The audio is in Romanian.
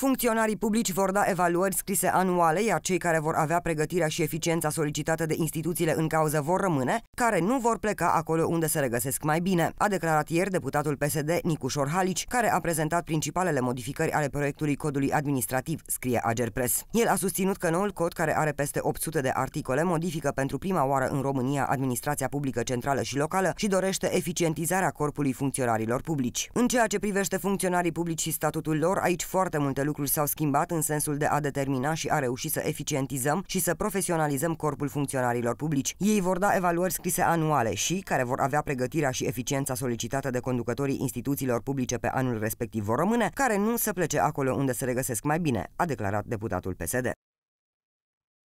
Funcționarii publici vor da evaluări scrise anuale, iar cei care vor avea pregătirea și eficiența solicitată de instituțiile în cauză vor rămâne, care nu vor pleca acolo unde se regăsesc mai bine, a declarat ieri deputatul PSD Nicușor Halici, care a prezentat principalele modificări ale proiectului codului administrativ, scrie Ager Press. El a susținut că noul cod, care are peste 800 de articole, modifică pentru prima oară în România administrația publică centrală și locală și dorește eficientizarea corpului funcționarilor publici. În ceea ce privește funcționarii publici și statutul lor, aici foarte multe lucruri s-au schimbat în sensul de a determina și a reuși să eficientizăm și să profesionalizăm corpul funcționarilor publici. Ei vor da evaluări scrise anuale și, care vor avea pregătirea și eficiența solicitată de conducătorii instituțiilor publice pe anul respectiv vor rămâne, care nu se plece acolo unde se regăsesc mai bine, a declarat deputatul PSD.